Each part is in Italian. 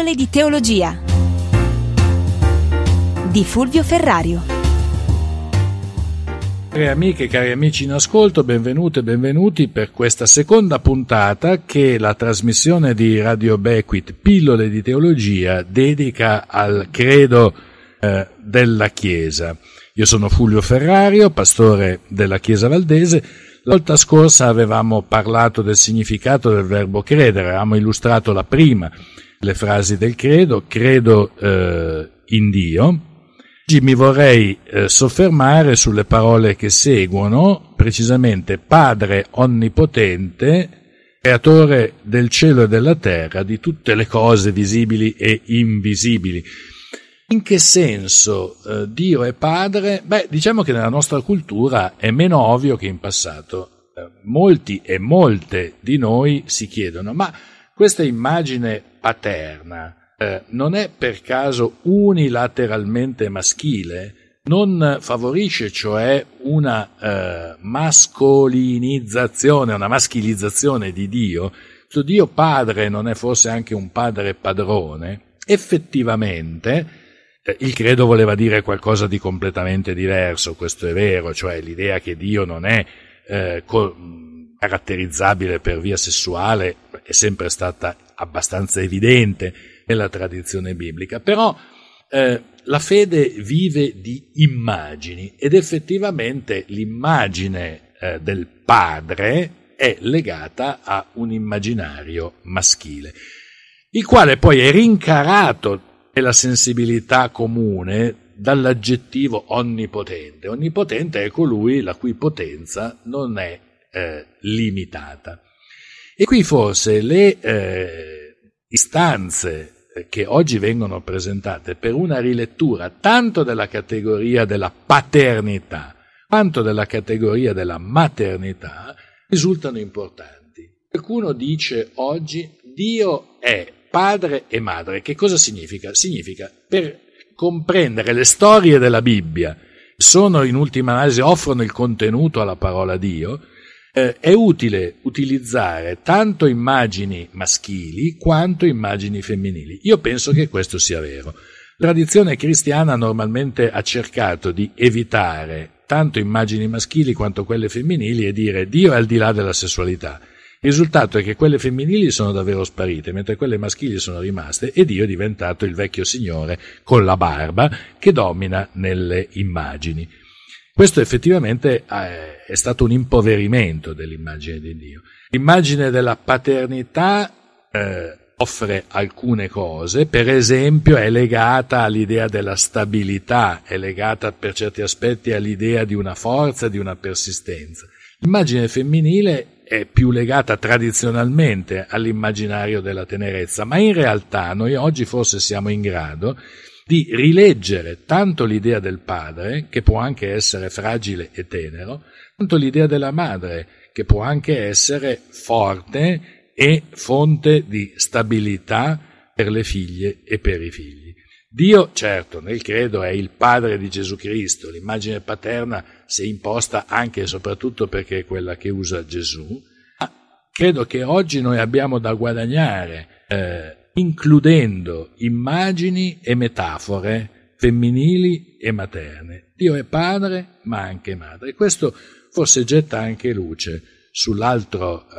Pillole di Teologia di Fulvio Ferrario. Cari amiche, cari amici in ascolto, benvenute e benvenuti per questa seconda puntata che la trasmissione di Radio Bequit Pillole di Teologia dedica al credo eh, della Chiesa. Io sono Fulvio Ferrario, pastore della Chiesa Valdese. La volta scorsa avevamo parlato del significato del verbo credere, avevamo illustrato la prima le frasi del credo, credo eh, in Dio. Oggi mi vorrei eh, soffermare sulle parole che seguono, precisamente Padre Onnipotente, Creatore del cielo e della terra, di tutte le cose visibili e invisibili. In che senso eh, Dio è Padre? Beh, diciamo che nella nostra cultura è meno ovvio che in passato. Eh, molti e molte di noi si chiedono, ma questa immagine paterna eh, non è per caso unilateralmente maschile? Non favorisce cioè una eh, mascolinizzazione, una maschilizzazione di Dio? Su Dio padre non è forse anche un padre padrone? Effettivamente, eh, il credo voleva dire qualcosa di completamente diverso, questo è vero, cioè l'idea che Dio non è eh, co- caratterizzabile per via sessuale è sempre stata abbastanza evidente nella tradizione biblica, però eh, la fede vive di immagini ed effettivamente l'immagine eh, del padre è legata a un immaginario maschile, il quale poi è rincarato nella sensibilità comune dall'aggettivo onnipotente. Onnipotente è colui la cui potenza non è eh, limitata. E qui forse le eh, istanze che oggi vengono presentate per una rilettura tanto della categoria della paternità quanto della categoria della maternità risultano importanti. Qualcuno dice oggi Dio è padre e madre. Che cosa significa? Significa per comprendere le storie della Bibbia, sono in ultima analisi, offrono il contenuto alla parola Dio, eh, è utile utilizzare tanto immagini maschili quanto immagini femminili. Io penso che questo sia vero. La tradizione cristiana normalmente ha cercato di evitare tanto immagini maschili quanto quelle femminili e dire Dio è al di là della sessualità. Il risultato è che quelle femminili sono davvero sparite, mentre quelle maschili sono rimaste e Dio è diventato il vecchio Signore con la barba che domina nelle immagini. Questo effettivamente eh, è stato un impoverimento dell'immagine di Dio. L'immagine della paternità eh, offre alcune cose, per esempio è legata all'idea della stabilità, è legata per certi aspetti all'idea di una forza, di una persistenza. L'immagine femminile è più legata tradizionalmente all'immaginario della tenerezza, ma in realtà noi oggi forse siamo in grado di rileggere tanto l'idea del padre, che può anche essere fragile e tenero, quanto l'idea della madre, che può anche essere forte e fonte di stabilità per le figlie e per i figli. Dio, certo, nel credo è il padre di Gesù Cristo, l'immagine paterna si è imposta anche e soprattutto perché è quella che usa Gesù, ma credo che oggi noi abbiamo da guadagnare eh, includendo immagini e metafore femminili e materne. Dio è padre, ma anche madre. E questo forse getta anche luce eh,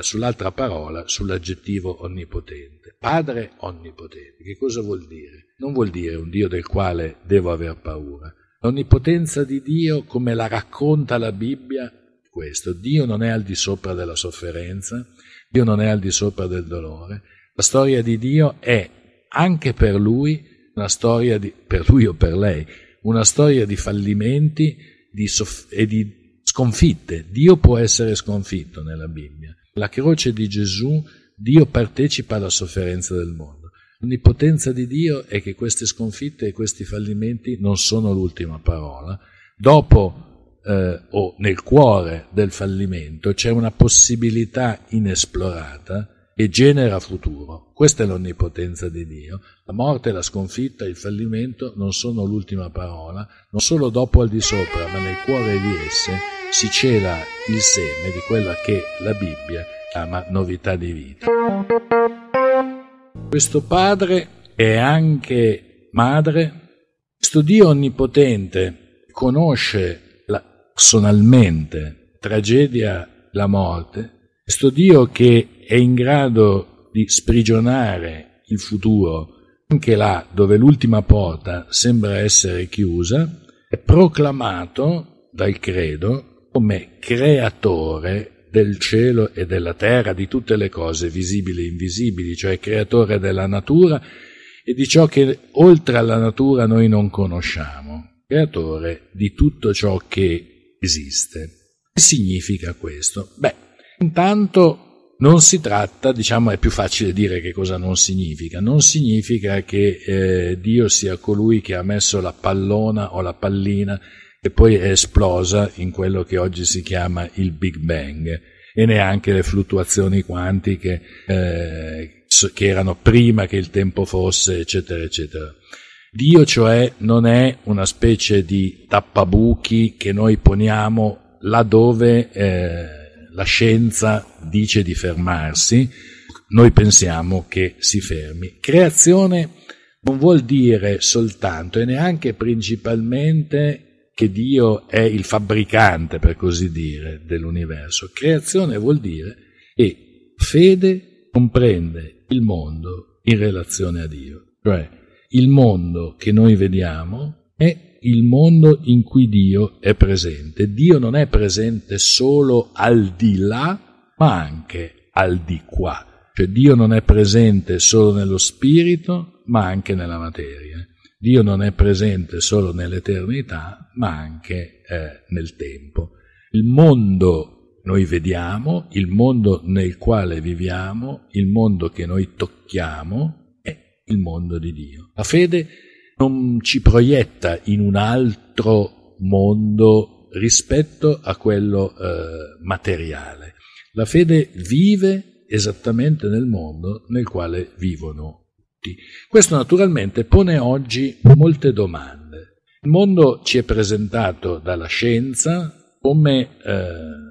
sull'altra parola, sull'aggettivo onnipotente. Padre onnipotente, che cosa vuol dire? Non vuol dire un Dio del quale devo aver paura. L'onnipotenza di Dio, come la racconta la Bibbia, è questo. Dio non è al di sopra della sofferenza, Dio non è al di sopra del dolore, la storia di Dio è anche per lui una storia di, per lui o per lei, una storia di fallimenti di soff- e di sconfitte. Dio può essere sconfitto nella Bibbia. La croce di Gesù, Dio partecipa alla sofferenza del mondo. L'onnipotenza di Dio è che queste sconfitte e questi fallimenti non sono l'ultima parola. Dopo eh, o nel cuore del fallimento c'è una possibilità inesplorata e genera futuro. Questa è l'onnipotenza di Dio. La morte, la sconfitta, il fallimento non sono l'ultima parola, non solo dopo al di sopra, ma nel cuore di esse si cela il seme di quella che la Bibbia chiama novità di vita. Questo padre è anche madre, questo Dio onnipotente conosce personalmente tragedia la morte, questo Dio che è in grado di sprigionare il futuro anche là dove l'ultima porta sembra essere chiusa, è proclamato dal credo come creatore del cielo e della terra, di tutte le cose visibili e invisibili, cioè creatore della natura e di ciò che oltre alla natura noi non conosciamo, creatore di tutto ciò che esiste. Che significa questo? Beh, Intanto non si tratta, diciamo è più facile dire che cosa non significa, non significa che eh, Dio sia colui che ha messo la pallona o la pallina e poi è esplosa in quello che oggi si chiama il Big Bang e neanche le fluttuazioni quantiche eh, che erano prima che il tempo fosse, eccetera, eccetera. Dio cioè non è una specie di tappabuchi che noi poniamo laddove... Eh, la scienza dice di fermarsi, noi pensiamo che si fermi. Creazione non vuol dire soltanto e neanche principalmente che Dio è il fabbricante, per così dire, dell'universo. Creazione vuol dire che fede comprende il mondo in relazione a Dio, cioè il mondo che noi vediamo è il mondo in cui Dio è presente. Dio non è presente solo al di là, ma anche al di qua. Cioè Dio non è presente solo nello spirito, ma anche nella materia. Dio non è presente solo nell'eternità, ma anche eh, nel tempo. Il mondo noi vediamo, il mondo nel quale viviamo, il mondo che noi tocchiamo, è il mondo di Dio. La fede non ci proietta in un altro mondo rispetto a quello eh, materiale. La fede vive esattamente nel mondo nel quale vivono tutti. Questo naturalmente pone oggi molte domande. Il mondo ci è presentato dalla scienza come eh,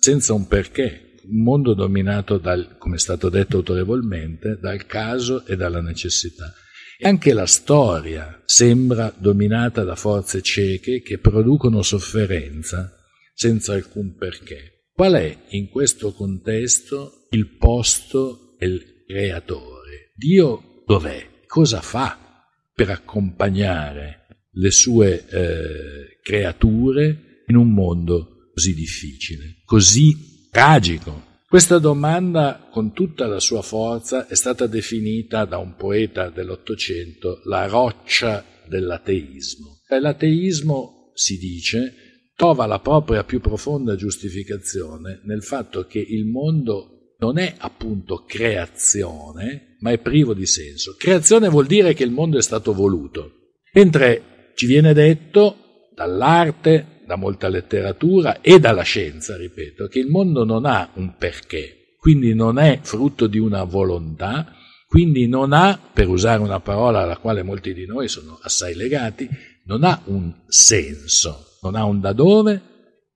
senza un perché, un mondo dominato dal, come è stato detto autorevolmente, dal caso e dalla necessità. E anche la storia sembra dominata da forze cieche che producono sofferenza senza alcun perché. Qual è in questo contesto il posto del creatore? Dio dov'è? Cosa fa per accompagnare le sue eh, creature in un mondo così difficile, così tragico, questa domanda, con tutta la sua forza, è stata definita da un poeta dell'Ottocento la roccia dell'ateismo. L'ateismo, si dice, trova la propria più profonda giustificazione nel fatto che il mondo non è appunto creazione, ma è privo di senso. Creazione vuol dire che il mondo è stato voluto, mentre ci viene detto dall'arte, da molta letteratura e dalla scienza, ripeto, che il mondo non ha un perché, quindi non è frutto di una volontà, quindi non ha, per usare una parola alla quale molti di noi sono assai legati, non ha un senso, non ha un da dove,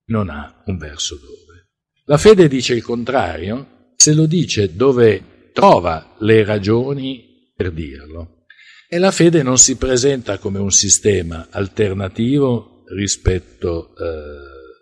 non ha un verso dove. La fede dice il contrario se lo dice dove trova le ragioni per dirlo. E la fede non si presenta come un sistema alternativo rispetto a eh,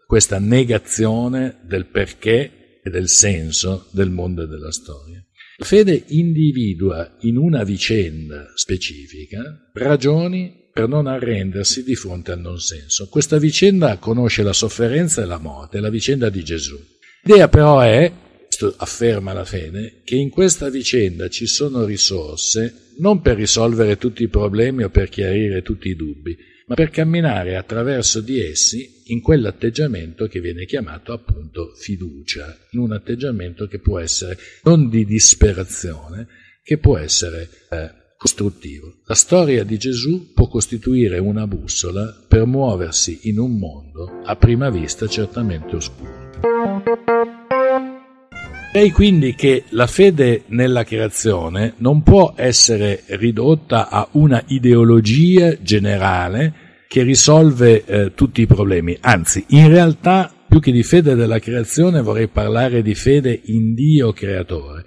questa negazione del perché e del senso del mondo e della storia. La fede individua in una vicenda specifica ragioni per non arrendersi di fronte al non senso. Questa vicenda conosce la sofferenza e la morte, la vicenda di Gesù. L'idea però è, questo afferma la fede, che in questa vicenda ci sono risorse non per risolvere tutti i problemi o per chiarire tutti i dubbi, ma per camminare attraverso di essi in quell'atteggiamento che viene chiamato appunto fiducia, in un atteggiamento che può essere non di disperazione, che può essere eh, costruttivo. La storia di Gesù può costituire una bussola per muoversi in un mondo a prima vista certamente oscuro. Direi quindi che la fede nella creazione non può essere ridotta a una ideologia generale che risolve eh, tutti i problemi, anzi in realtà più che di fede della creazione vorrei parlare di fede in Dio creatore.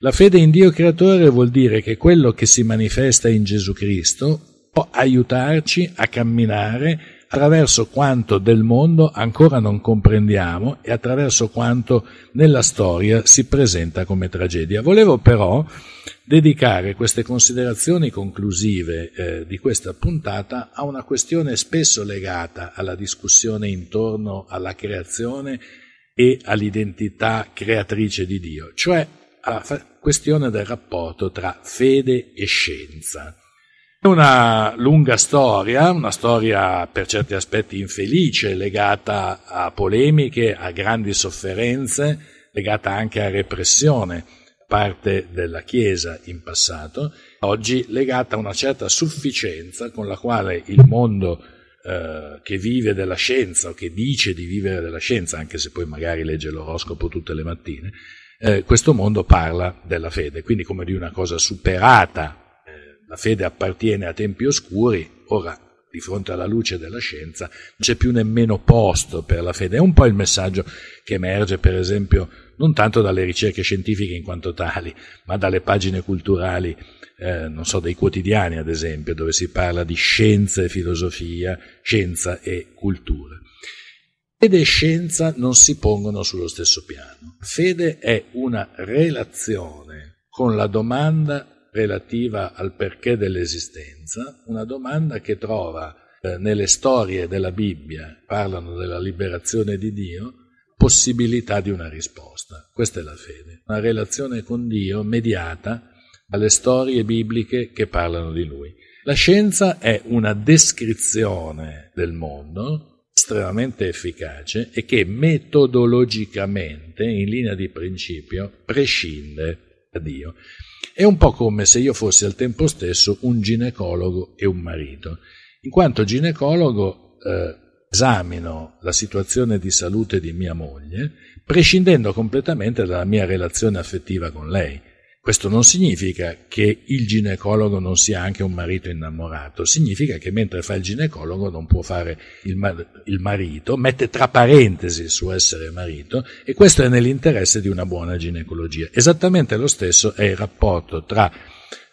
La fede in Dio creatore vuol dire che quello che si manifesta in Gesù Cristo può aiutarci a camminare attraverso quanto del mondo ancora non comprendiamo e attraverso quanto nella storia si presenta come tragedia. Volevo però dedicare queste considerazioni conclusive eh, di questa puntata a una questione spesso legata alla discussione intorno alla creazione e all'identità creatrice di Dio, cioè alla questione del rapporto tra fede e scienza una lunga storia, una storia per certi aspetti infelice, legata a polemiche, a grandi sofferenze, legata anche a repressione parte della Chiesa in passato, oggi legata a una certa sufficienza con la quale il mondo eh, che vive della scienza o che dice di vivere della scienza, anche se poi magari legge l'oroscopo tutte le mattine, eh, questo mondo parla della fede, quindi come di una cosa superata la fede appartiene a tempi oscuri, ora di fronte alla luce della scienza non c'è più nemmeno posto per la fede. È un po' il messaggio che emerge, per esempio, non tanto dalle ricerche scientifiche in quanto tali, ma dalle pagine culturali, eh, non so, dei quotidiani, ad esempio, dove si parla di scienza e filosofia, scienza e cultura. Fede e scienza non si pongono sullo stesso piano. Fede è una relazione con la domanda relativa al perché dell'esistenza, una domanda che trova eh, nelle storie della Bibbia, parlano della liberazione di Dio, possibilità di una risposta. Questa è la fede, una relazione con Dio mediata dalle storie bibliche che parlano di Lui. La scienza è una descrizione del mondo estremamente efficace e che metodologicamente, in linea di principio, prescinde a Dio. È un po' come se io fossi al tempo stesso un ginecologo e un marito. In quanto ginecologo eh, esamino la situazione di salute di mia moglie, prescindendo completamente dalla mia relazione affettiva con lei. Questo non significa che il ginecologo non sia anche un marito innamorato, significa che mentre fa il ginecologo non può fare il, mar- il, marito, mette tra parentesi il suo essere marito e questo è nell'interesse di una buona ginecologia. Esattamente lo stesso è il rapporto tra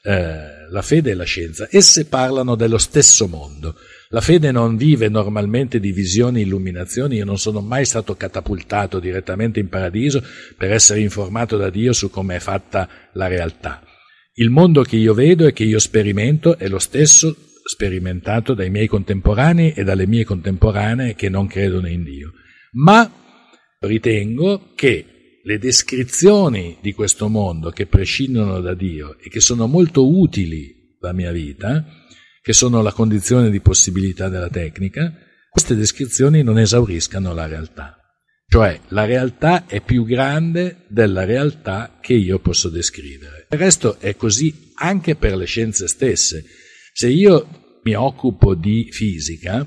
eh, la fede e la scienza, esse parlano dello stesso mondo. La fede non vive normalmente di visioni e illuminazioni, io non sono mai stato catapultato direttamente in paradiso per essere informato da Dio su come è fatta la realtà. Il mondo che io vedo e che io sperimento è lo stesso sperimentato dai miei contemporanei e dalle mie contemporanee che non credono in Dio. Ma ritengo che le descrizioni di questo mondo che prescindono da Dio e che sono molto utili alla mia vita, che sono la condizione di possibilità della tecnica, queste descrizioni non esauriscano la realtà. Cioè la realtà è più grande della realtà che io posso descrivere. Il resto è così anche per le scienze stesse. Se io mi occupo di fisica,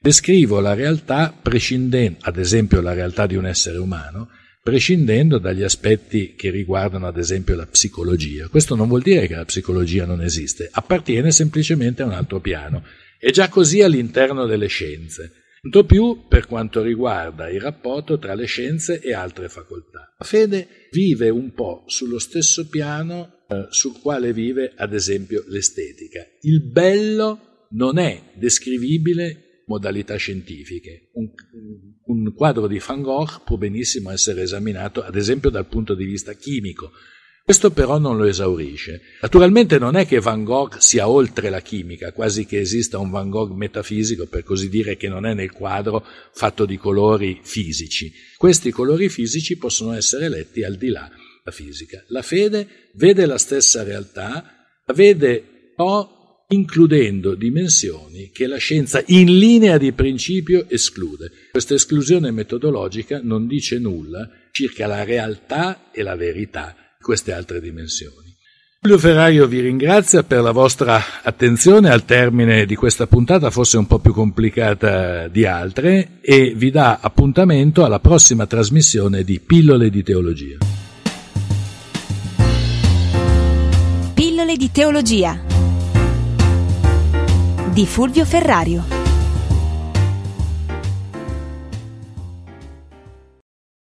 descrivo la realtà prescindendo, ad esempio la realtà di un essere umano, prescindendo dagli aspetti che riguardano ad esempio la psicologia. Questo non vuol dire che la psicologia non esiste, appartiene semplicemente a un altro piano. È già così all'interno delle scienze, tanto più per quanto riguarda il rapporto tra le scienze e altre facoltà. La fede vive un po' sullo stesso piano eh, sul quale vive ad esempio l'estetica. Il bello non è descrivibile modalità scientifiche. Un, un quadro di Van Gogh può benissimo essere esaminato, ad esempio, dal punto di vista chimico. Questo però non lo esaurisce. Naturalmente non è che Van Gogh sia oltre la chimica, quasi che esista un Van Gogh metafisico, per così dire, che non è nel quadro fatto di colori fisici. Questi colori fisici possono essere letti al di là della fisica. La fede vede la stessa realtà, la vede però includendo dimensioni che la scienza in linea di principio esclude. Questa esclusione metodologica non dice nulla circa la realtà e la verità di queste altre dimensioni. Giulio Ferrario vi ringrazia per la vostra attenzione al termine di questa puntata, forse un po' più complicata di altre, e vi dà appuntamento alla prossima trasmissione di Pillole di Teologia. Pillole di Teologia di Fulvio Ferrario.